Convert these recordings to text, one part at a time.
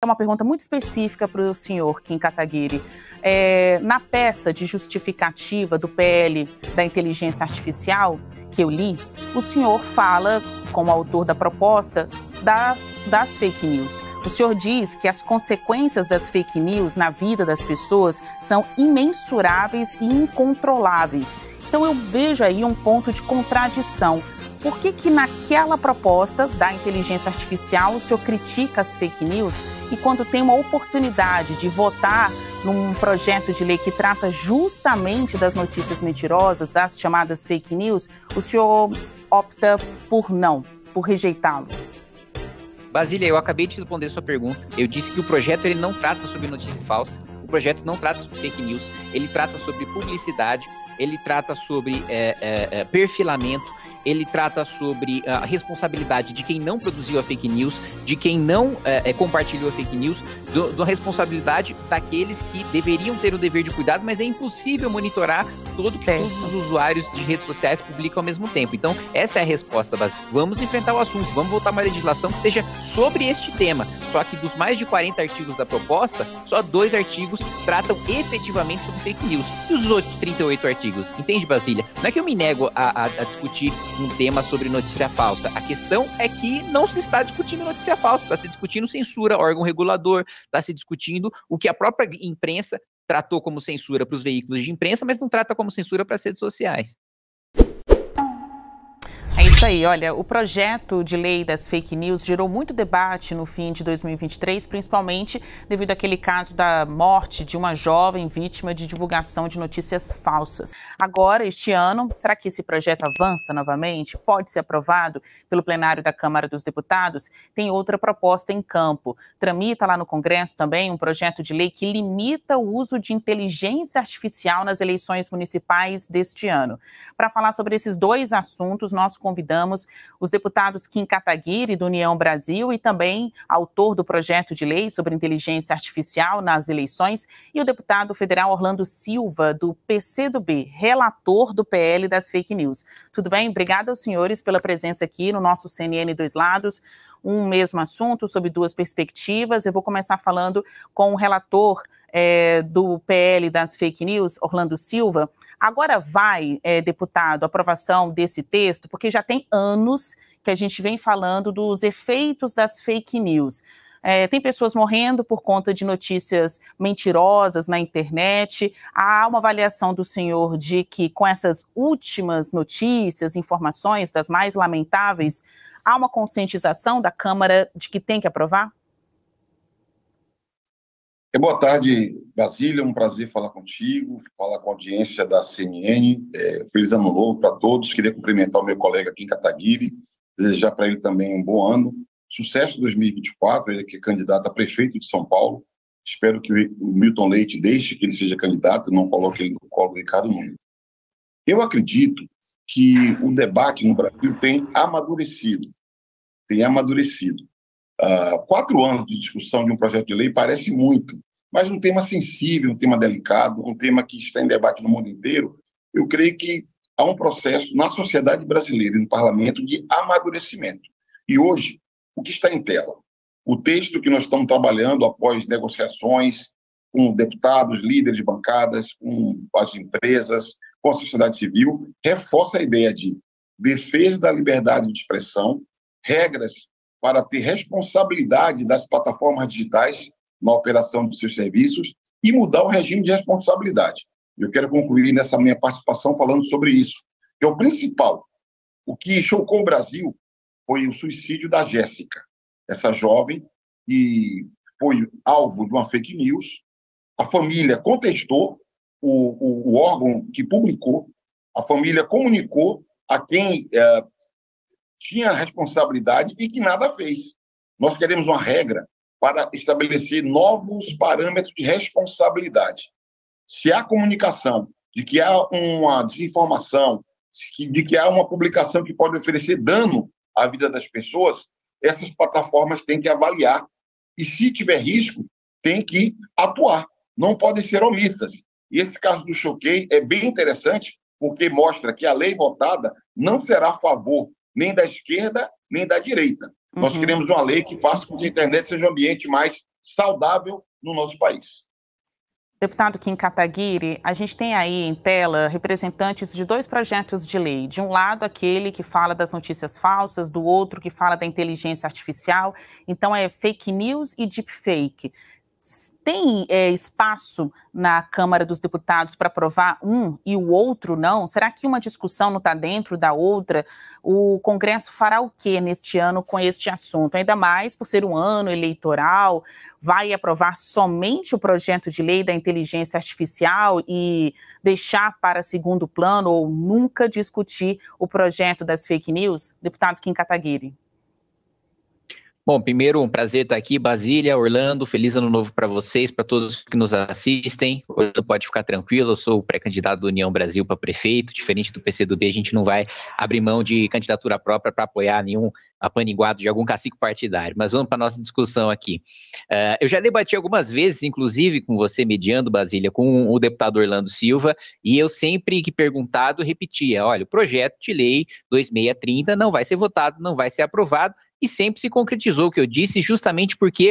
É uma pergunta muito específica para o senhor Kim Kataguiri. É, na peça de justificativa do PL da inteligência artificial que eu li, o senhor fala, como autor da proposta, das, das fake news. O senhor diz que as consequências das fake news na vida das pessoas são imensuráveis e incontroláveis. Então eu vejo aí um ponto de contradição por que, que naquela proposta da inteligência artificial o senhor critica as fake news e quando tem uma oportunidade de votar num projeto de lei que trata justamente das notícias mentirosas, das chamadas fake news, o senhor opta por não, por rejeitá-lo? Basília, eu acabei de responder sua pergunta. Eu disse que o projeto ele não trata sobre notícia falsa, o projeto não trata sobre fake news, ele trata sobre publicidade, ele trata sobre é, é, perfilamento, ele trata sobre ah, a responsabilidade de quem não produziu a fake news, de quem não é, compartilhou a fake news, da responsabilidade daqueles que deveriam ter o dever de cuidado, mas é impossível monitorar todo que todos os usuários de redes sociais publicam ao mesmo tempo. Então, essa é a resposta básica. Vamos enfrentar o assunto, vamos voltar a uma legislação que seja sobre este tema. Só que dos mais de 40 artigos da proposta, só dois artigos tratam efetivamente sobre fake news. E os outros 38 artigos? Entende, Basília? Não é que eu me nego a, a, a discutir um tema sobre notícia falsa. A questão é que não se está discutindo notícia falsa, está se discutindo censura, órgão regulador, está se discutindo o que a própria imprensa tratou como censura para os veículos de imprensa, mas não trata como censura para as redes sociais aí. Olha, o projeto de lei das fake news gerou muito debate no fim de 2023, principalmente devido àquele caso da morte de uma jovem vítima de divulgação de notícias falsas. Agora, este ano, será que esse projeto avança novamente? Pode ser aprovado pelo plenário da Câmara dos Deputados? Tem outra proposta em campo. Tramita lá no Congresso também um projeto de lei que limita o uso de inteligência artificial nas eleições municipais deste ano. Para falar sobre esses dois assuntos, nós convidamos os deputados Kim Kataguiri, do União Brasil, e também autor do projeto de lei sobre inteligência artificial nas eleições, e o deputado federal Orlando Silva, do PCdoB, relator do PL das fake news. Tudo bem? Obrigada aos senhores pela presença aqui no nosso CNN Dois Lados um mesmo assunto, sob duas perspectivas. Eu vou começar falando com o relator é, do PL das fake news, Orlando Silva, agora vai, é, deputado, aprovação desse texto, porque já tem anos que a gente vem falando dos efeitos das fake news. É, tem pessoas morrendo por conta de notícias mentirosas na internet. Há uma avaliação do senhor de que, com essas últimas notícias, informações das mais lamentáveis, há uma conscientização da Câmara de que tem que aprovar? É, boa tarde, Basílio. É um prazer falar contigo, falar com a audiência da CNN. É, feliz ano novo para todos. Queria cumprimentar o meu colega aqui em Cataguiri, desejar para ele também um bom ano. Sucesso 2024, ele que é candidato a prefeito de São Paulo. Espero que o Milton Leite deixe que ele seja candidato, não coloque ele no colo do Ricardo Nunes. Eu acredito que o debate no Brasil tem amadurecido, tem amadurecido. Uh, quatro anos de discussão de um projeto de lei parece muito, mas um tema sensível, um tema delicado, um tema que está em debate no mundo inteiro, eu creio que há um processo na sociedade brasileira e no parlamento de amadurecimento. E hoje, o que está em tela? O texto que nós estamos trabalhando após negociações com deputados, líderes de bancadas, com as empresas, com a sociedade civil, reforça a ideia de defesa da liberdade de expressão, regras para ter responsabilidade das plataformas digitais na operação de seus serviços e mudar o regime de responsabilidade. Eu quero concluir nessa minha participação falando sobre isso. é o principal, o que chocou o Brasil foi o suicídio da Jéssica, essa jovem que foi alvo de uma fake news. A família contestou o, o, o órgão que publicou, a família comunicou a quem eh, tinha responsabilidade e que nada fez. Nós queremos uma regra para estabelecer novos parâmetros de responsabilidade. Se há comunicação de que há uma desinformação, de que há uma publicação que pode oferecer dano à vida das pessoas, essas plataformas têm que avaliar. E se tiver risco, têm que atuar. Não podem ser omissas. E esse caso do Choquei é bem interessante, porque mostra que a lei votada não será a favor nem da esquerda, nem da direita. Uhum. Nós queremos uma lei que faça com que a internet seja um ambiente mais saudável no nosso país. Deputado Kim Kataguiri, a gente tem aí em tela representantes de dois projetos de lei. De um lado, aquele que fala das notícias falsas, do outro, que fala da inteligência artificial. Então, é fake news e deepfake tem é, espaço na Câmara dos Deputados para aprovar um e o outro não? Será que uma discussão não está dentro da outra? O Congresso fará o que neste ano com este assunto? Ainda mais por ser um ano eleitoral, vai aprovar somente o projeto de lei da inteligência artificial e deixar para segundo plano ou nunca discutir o projeto das fake news? Deputado Kim Kataguiri. Bom, primeiro, um prazer estar aqui, Basília, Orlando. Feliz ano novo para vocês, para todos que nos assistem. Orlando pode ficar tranquilo, eu sou o pré-candidato da União Brasil para prefeito. Diferente do PCdoB, a gente não vai abrir mão de candidatura própria para apoiar nenhum apaniguado de algum cacique partidário. Mas vamos para nossa discussão aqui. Uh, eu já debati algumas vezes, inclusive com você, mediando, Basília, com o deputado Orlando Silva, e eu sempre que perguntado repetia: olha, o projeto de lei 2630 não vai ser votado, não vai ser aprovado e sempre se concretizou o que eu disse, justamente porque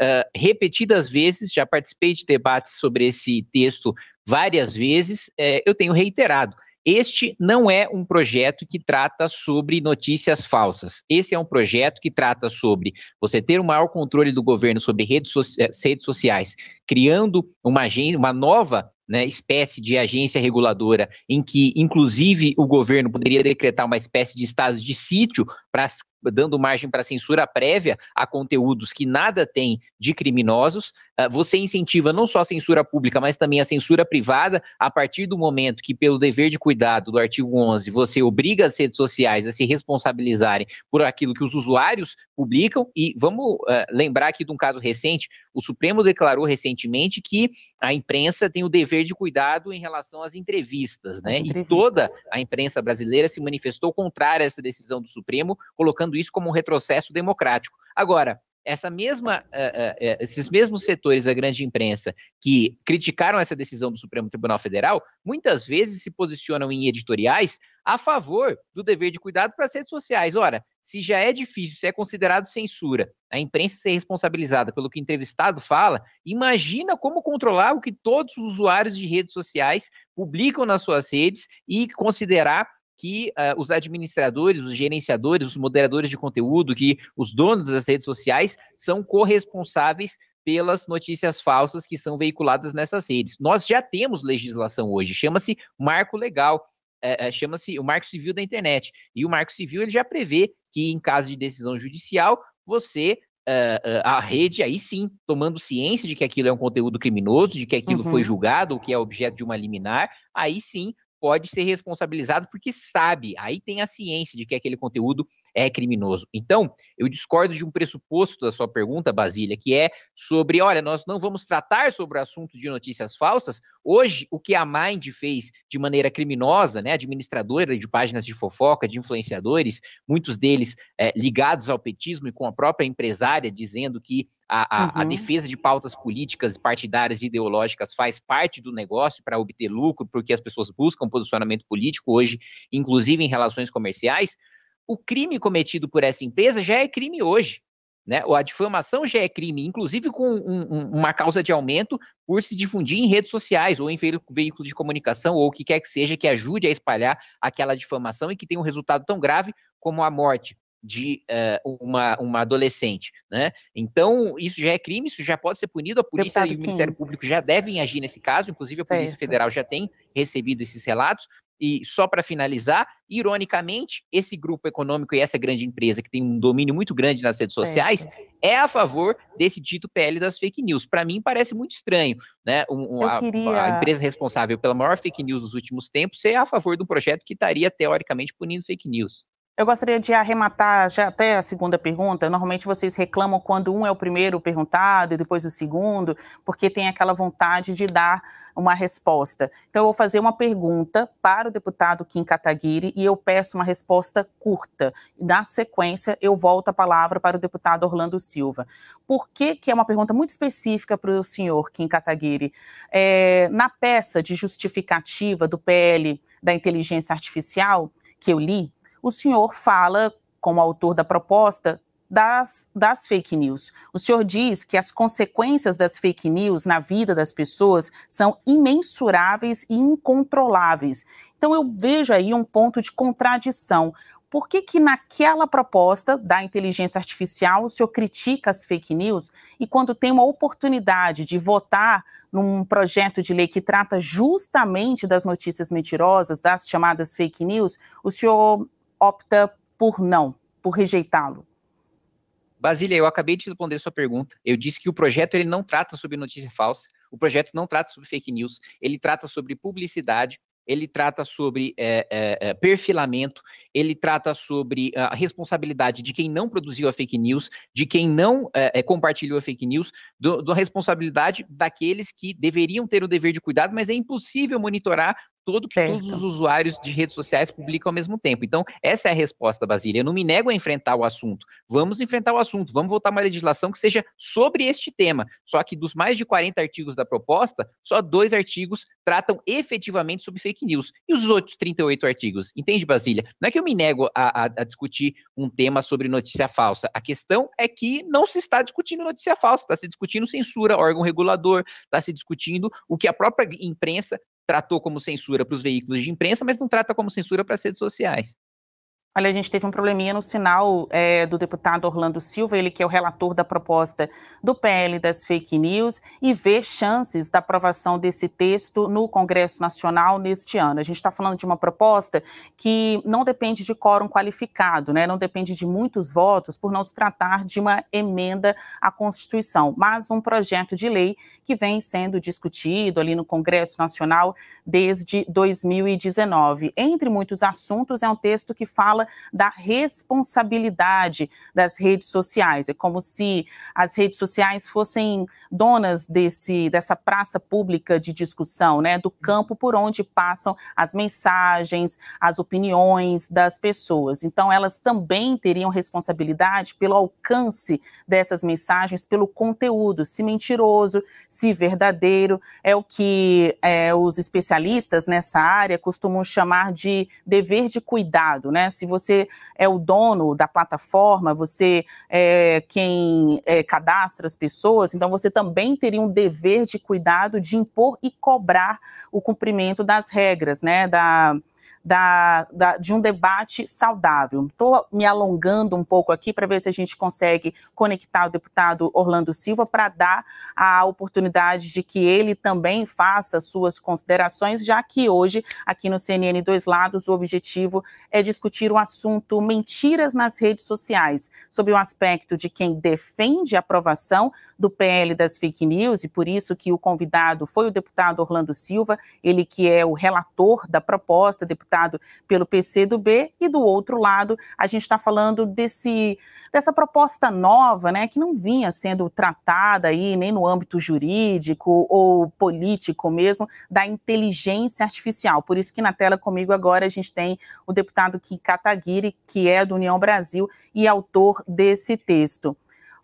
uh, repetidas vezes, já participei de debates sobre esse texto várias vezes, é, eu tenho reiterado. Este não é um projeto que trata sobre notícias falsas. Esse é um projeto que trata sobre você ter um maior controle do governo sobre redes, so eh, redes sociais, criando uma, uma nova né, espécie de agência reguladora, em que, inclusive, o governo poderia decretar uma espécie de estado de sítio pra, dando margem para censura prévia a conteúdos que nada tem de criminosos. Ah, você incentiva não só a censura pública, mas também a censura privada, a partir do momento que, pelo dever de cuidado do artigo 11, você obriga as redes sociais a se responsabilizarem por aquilo que os usuários publicam. E vamos uh, lembrar aqui de um caso recente: o Supremo declarou recentemente que a imprensa tem o dever de cuidado em relação às entrevistas, né? Entrevistas. E toda a imprensa brasileira se manifestou contrária a essa decisão do Supremo, colocando isso como um retrocesso democrático. Agora, essa mesma, uh, uh, esses mesmos setores da grande imprensa que criticaram essa decisão do Supremo Tribunal Federal, muitas vezes se posicionam em editoriais a favor do dever de cuidado para as redes sociais. Ora, se já é difícil, se é considerado censura, a imprensa ser responsabilizada pelo que o entrevistado fala, imagina como controlar o que todos os usuários de redes sociais publicam nas suas redes e considerar que uh, os administradores, os gerenciadores, os moderadores de conteúdo, que os donos das redes sociais são corresponsáveis pelas notícias falsas que são veiculadas nessas redes. Nós já temos legislação hoje, chama-se Marco Legal, é, chama-se o Marco Civil da Internet. E o Marco Civil ele já prevê que em caso de decisão judicial, você Uh, uh, a rede aí sim, tomando ciência de que aquilo é um conteúdo criminoso, de que aquilo uhum. foi julgado, ou que é objeto de uma liminar, aí sim pode ser responsabilizado porque sabe, aí tem a ciência de que aquele conteúdo é criminoso. Então, eu discordo de um pressuposto da sua pergunta, Basília, que é sobre, olha, nós não vamos tratar sobre o assunto de notícias falsas. Hoje, o que a Mind fez de maneira criminosa, né, administradora de páginas de fofoca, de influenciadores, muitos deles é, ligados ao petismo e com a própria empresária dizendo que a, a, uhum. a, defesa de pautas políticas, partidárias e ideológicas faz parte do negócio para obter lucro, porque as pessoas buscam posicionamento político hoje, inclusive em relações comerciais o crime cometido por essa empresa já é crime hoje. Né? A difamação já é crime, inclusive com um, um, uma causa de aumento por se difundir em redes sociais ou em veículo de comunicação ou o que quer que seja que ajude a espalhar aquela difamação e que tenha um resultado tão grave como a morte de uh, uma, uma adolescente, né? Então, isso já é crime, isso já pode ser punido, a polícia Deputado e o Ministério Público já devem agir nesse caso, inclusive a certo. Polícia Federal já tem recebido esses relatos, e só para finalizar, ironicamente, esse grupo econômico e essa grande empresa que tem um domínio muito grande nas redes sociais é, é a favor desse dito PL das fake news. Para mim parece muito estranho, né? Um, um, a, queria... a, empresa responsável pela maior fake news dos últimos tempos ser é a favor de um projeto que estaria teoricamente punindo fake news. Eu gostaria de arrematar já até a segunda pergunta. Normalmente vocês reclamam quando um é o primeiro perguntado e depois o segundo, porque tem aquela vontade de dar uma resposta. Então, eu vou fazer uma pergunta para o deputado Kim Kataguiri e eu peço uma resposta curta. Na sequência, eu volto a palavra para o deputado Orlando Silva. Por que, que é uma pergunta muito específica para o senhor Kim Kataguiri? É, na peça de justificativa do PL da inteligência artificial, que eu li, o senhor fala, como autor da proposta, das, das, fake news. O senhor diz que as consequências das fake news na vida das pessoas são imensuráveis e incontroláveis. Então, eu vejo aí um ponto de contradição. Por que, que naquela proposta da inteligência artificial o senhor critica as fake news e quando tem uma oportunidade de votar num projeto de lei que trata justamente das notícias mentirosas, das chamadas fake news, o senhor opta por não, por rejeitá-lo? Basília, eu acabei de responder sua pergunta. Eu disse que o projeto ele não trata sobre notícia falsa, o projeto não trata sobre fake news, ele trata sobre publicidade, ele trata sobre é, é, é perfilamento, ele trata sobre é, a responsabilidade de quem não produziu a fake news, de quem não é, é compartilhou a fake news, da responsabilidade daqueles que deveriam ter o dever de cuidado, mas é impossível monitorar todo que certo. todos os usuários de redes sociais publicam ao mesmo tempo. Então, essa é a resposta, Basília. Eu não me nego a enfrentar o assunto. Vamos enfrentar o assunto, vamos votar uma legislação que seja sobre este tema. Só que dos mais de 40 artigos da proposta, só dois artigos tratam efetivamente sobre fake news. E os outros 38 artigos? Entende, Basília? Não é que eu me nego a, a, a discutir um tema sobre notícia falsa. A questão é que não se está discutindo notícia falsa, está se discutindo censura, órgão regulador, está se discutindo o que a própria imprensa tratou como censura para os veículos de imprensa, mas não trata como censura para as redes sociais. Olha, a gente teve um probleminha no sinal é, do deputado Orlando Silva, ele que é o relator da proposta do PL das fake news, e vê chances da aprovação desse texto no Congresso Nacional neste ano. A gente está falando de uma proposta que não depende de quórum qualificado, né? não depende de muitos votos, por não se tratar de uma emenda à Constituição, mas um projeto de lei que vem sendo discutido ali no Congresso Nacional desde 2019. Entre muitos assuntos, é um texto que fala fala da responsabilidade das redes sociais. É como se as redes sociais fossem donas desse, dessa praça pública de discussão, né, do uhum. campo por onde passam as mensagens, as opiniões das pessoas. Então, elas também teriam responsabilidade pelo alcance dessas mensagens, pelo conteúdo, se mentiroso, se verdadeiro. É o que é, os especialistas nessa área costumam chamar de dever de cuidado, né? Se você é o dono da plataforma, você é quem é, cadastra as pessoas, então você também teria um dever de cuidado de impor e cobrar o cumprimento das regras, né? Da, da, da, de um debate saudável. Estou me alongando um pouco aqui para ver se a gente consegue conectar o deputado Orlando Silva para dar a oportunidade de que ele também faça suas considerações, já que hoje, aqui no CNN Dois Lados, o objetivo é discutir o assunto mentiras nas redes sociais, sob o aspecto de quem defende a aprovação do PL das fake news, e por isso que o convidado foi o deputado Orlando Silva, ele que é o relator da proposta deputado pelo PC do B, e do outro lado, a gente está falando desse, dessa proposta nova, né, que não vinha sendo tratada aí nem no âmbito jurídico ou político mesmo, da inteligência artificial. Por isso que na tela comigo agora a gente tem o deputado Kim Kataguiri, que é do União Brasil e autor desse texto.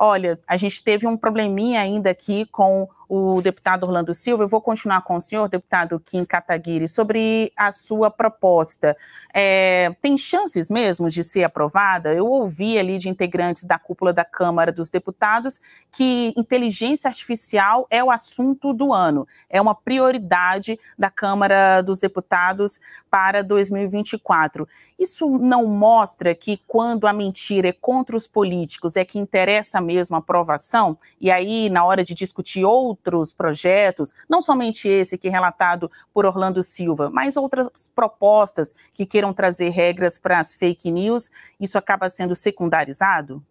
Olha, a gente teve um probleminha ainda aqui com o deputado Orlando Silva. Eu vou continuar com o senhor, deputado Kim Kataguiri, sobre a sua proposta. É, tem chances mesmo de ser aprovada? Eu ouvi ali de integrantes da cúpula da Câmara dos Deputados que inteligência artificial é o assunto do ano, é uma prioridade da Câmara dos Deputados para 2024. Isso não mostra que quando a mentira é contra os políticos é que interessa mesmo a aprovação? E aí, na hora de discutir outros outros projetos, não somente esse que é relatado por Orlando Silva, mas outras propostas que queiram trazer regras para as fake news, isso acaba sendo secundarizado?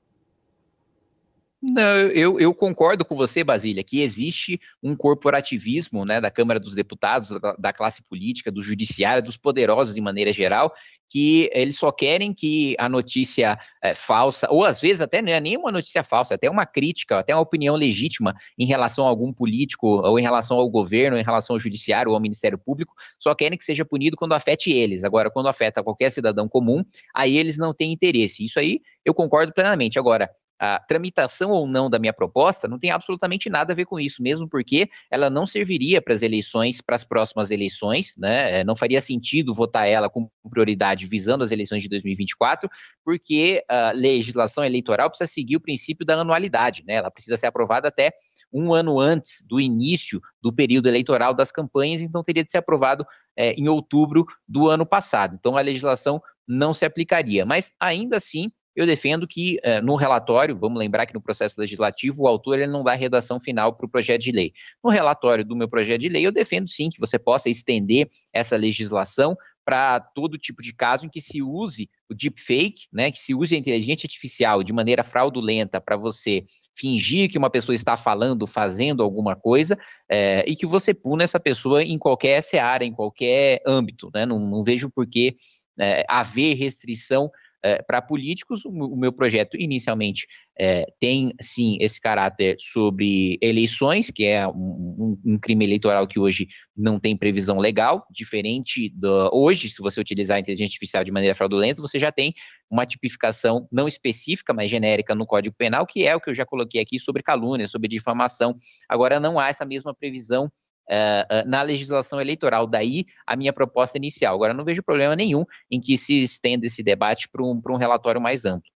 Não, eu, eu, concordo com você, Basília, que existe um corporativismo né, da Câmara dos Deputados, da, da, classe política, do judiciário, dos poderosos de maneira geral, que eles só querem que a notícia é, falsa, ou às vezes até não é nenhuma notícia falsa, é até uma crítica, até uma opinião legítima em relação a algum político, ou em relação ao governo, ou em relação ao judiciário, ou ao Ministério Público, só querem que seja punido quando afete eles. Agora, quando afeta qualquer cidadão comum, aí eles não têm interesse. Isso aí eu concordo plenamente. Agora, a tramitação ou não da minha proposta não tem absolutamente nada a ver com isso, mesmo porque ela não serviria para as eleições, para as próximas eleições, né? É, não faria sentido votar ela com prioridade visando as eleições de 2024, porque a legislação eleitoral precisa seguir o princípio da anualidade, né? Ela precisa ser aprovada até um ano antes do início do período eleitoral das campanhas, então teria de ser aprovado é, em outubro do ano passado. Então a legislação não se aplicaria. Mas ainda assim, eu defendo que eh, no relatório, vamos lembrar que no processo legislativo o autor ele não dá redação final para o projeto de lei. No relatório do meu projeto de lei, eu defendo sim que você possa estender essa legislação para todo tipo de caso em que se use o deepfake, né, que se use a inteligência artificial de maneira fraudulenta para você fingir que uma pessoa está falando, fazendo alguma coisa, é, e que você puna essa pessoa em qualquer seara, em qualquer âmbito, né, não, não vejo por que é, haver restrição é, para políticos. O, o, meu projeto, inicialmente, é, tem sim esse caráter sobre eleições, que é um, um, crime eleitoral que hoje não tem previsão legal, diferente do. Hoje, se você utilizar a inteligência artificial de maneira fraudulenta, você já tem uma tipificação não específica, mas genérica no Código Penal, que é o que eu já coloquei aqui sobre calúnia, sobre difamação. Agora, não há essa mesma previsão eh, eh, na legislação eleitoral. Daí a minha proposta inicial. Agora, não vejo problema nenhum em que se estenda esse debate para um, um relatório mais amplo.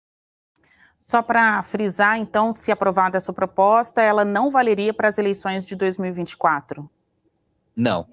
Só para frisar, então, se aprovada essa proposta, ela não valeria para as eleições de 2024? Não,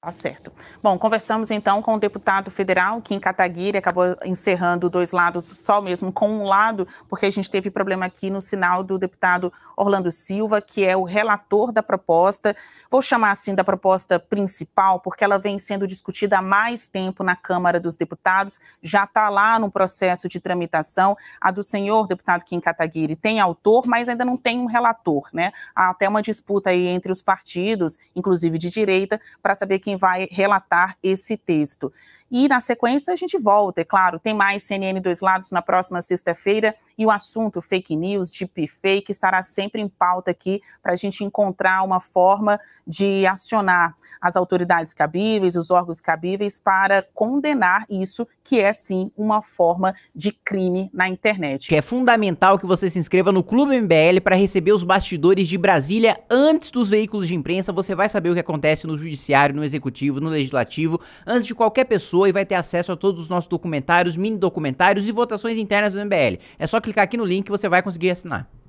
Tá certo. Bom, conversamos então com o deputado federal, Kim Kataguiri, acabou encerrando dois lados, só mesmo com um lado, porque a gente teve problema aqui no sinal do deputado Orlando Silva, que é o relator da proposta. Vou chamar assim da proposta principal, porque ela vem sendo discutida há mais tempo na Câmara dos Deputados, já está lá no processo de tramitação. A do senhor deputado Kim Kataguiri tem autor, mas ainda não tem um relator, né? Há até uma disputa aí entre os partidos, inclusive de direita, para saber quem quem vai relatar esse texto. E na sequência a gente volta, é claro, tem mais CNN Dois Lados na próxima sexta-feira e o assunto fake news, deepfake, estará sempre em pauta aqui para a gente encontrar uma forma de acionar as autoridades cabíveis, os órgãos cabíveis para condenar isso, que é sim uma forma de crime na internet. É fundamental que você se inscreva no Clube MBL para receber os bastidores de Brasília antes dos veículos de imprensa. Você vai saber o que acontece no judiciário, no executivo, no legislativo, antes de qualquer pessoa pessoa e vai ter acesso a todos os nossos documentários, mini documentários e votações internas do MBL. É só clicar aqui no link que você vai conseguir assinar.